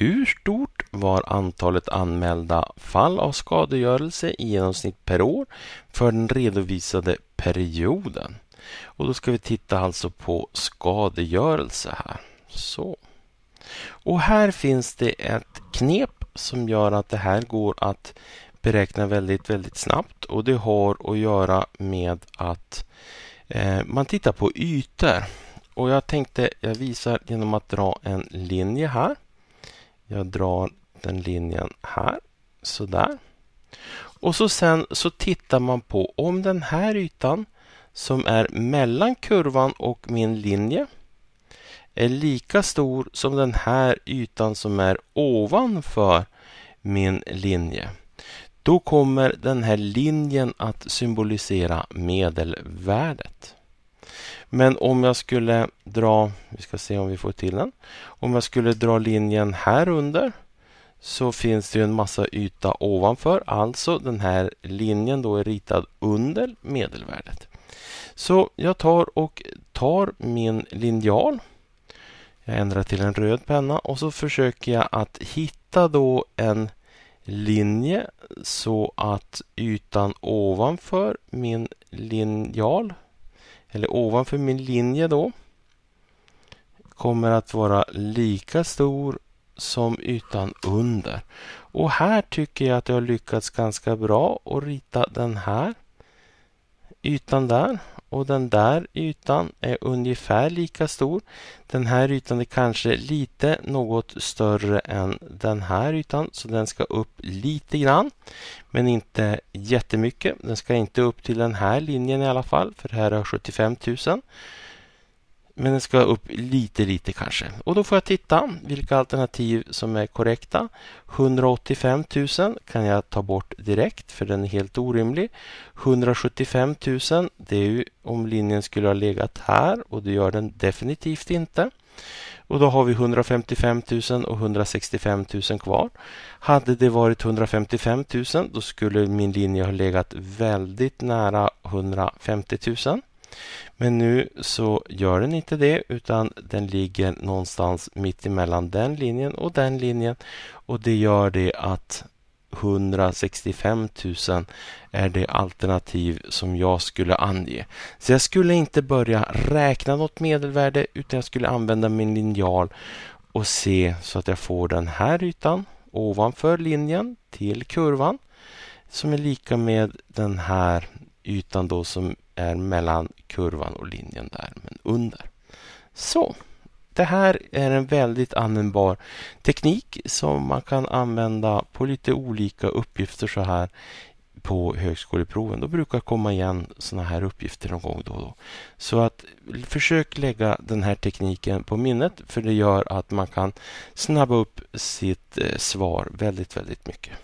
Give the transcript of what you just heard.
Hur stort var antalet anmälda fall av skadegörelse i genomsnitt per år för den redovisade perioden? Och då ska vi titta alltså på skadegörelse här. Så. Och här finns det ett knep som gör att det här går att beräkna väldigt, väldigt snabbt och det har att göra med att eh, man tittar på ytor. Och jag tänkte jag visar genom att dra en linje här. Jag drar den linjen här, sådär. Och så sen så tittar man på om den här ytan som är mellan kurvan och min linje är lika stor som den här ytan som är ovanför min linje. Då kommer den här linjen att symbolisera medelvärdet. Men om jag skulle dra, vi ska se om vi får till den. Om jag skulle dra linjen här under så finns det en massa yta ovanför. Alltså den här linjen då är ritad under medelvärdet. Så jag tar och tar min linjal. Jag ändrar till en röd penna och så försöker jag att hitta då en linje så att ytan ovanför min linjal eller ovanför min linje då kommer att vara lika stor som ytan under. Och här tycker jag att jag lyckats ganska bra att rita den här ytan där och den där ytan är ungefär lika stor. Den här ytan är kanske lite något större än den här ytan så den ska upp lite grann men inte jättemycket. Den ska inte upp till den här linjen i alla fall för här är 75 000. Men den ska upp lite, lite kanske. Och då får jag titta vilka alternativ som är korrekta. 185 000 kan jag ta bort direkt för den är helt orimlig. 175 000 det är ju om linjen skulle ha legat här och det gör den definitivt inte. Och då har vi 155 000 och 165 000 kvar. Hade det varit 155 000 då skulle min linje ha legat väldigt nära 150 000. Men nu så gör den inte det utan den ligger någonstans mitt emellan den linjen och den linjen och det gör det att 165 000 är det alternativ som jag skulle ange. Så jag skulle inte börja räkna något medelvärde utan jag skulle använda min linjal och se så att jag får den här ytan ovanför linjen till kurvan som är lika med den här ytan då som är mellan kurvan och linjen där, men under. Så, det här är en väldigt användbar teknik som man kan använda på lite olika uppgifter så här på högskoleproven. Då brukar komma igen sådana här uppgifter någon gång då och då. Så att försök lägga den här tekniken på minnet för det gör att man kan snabba upp sitt eh, svar väldigt, väldigt mycket.